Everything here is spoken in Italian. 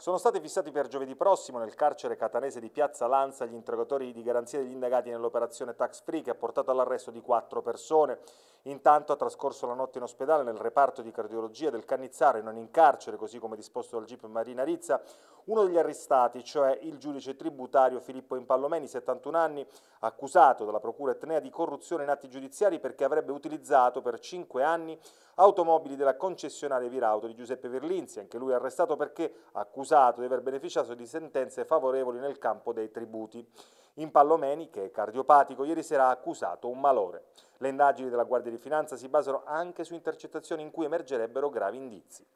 Sono stati fissati per giovedì prossimo nel carcere catanese di Piazza Lanza gli interrogatori di garanzia degli indagati nell'operazione Tax Free che ha portato all'arresto di quattro persone. Intanto ha trascorso la notte in ospedale nel reparto di cardiologia del Cannizzaro e non in carcere, così come disposto dal GIP Marina Rizza, uno degli arrestati, cioè il giudice tributario Filippo Impallomeni, 71 anni, accusato dalla procura etnea di corruzione in atti giudiziari perché avrebbe utilizzato per 5 anni automobili della concessionaria Virauto di Giuseppe Virlinzi, anche lui arrestato perché accusato di aver beneficiato di sentenze favorevoli nel campo dei tributi. In Pallomeni, che è cardiopatico, ieri sera ha accusato un malore. Le indagini della Guardia di Finanza si basano anche su intercettazioni in cui emergerebbero gravi indizi.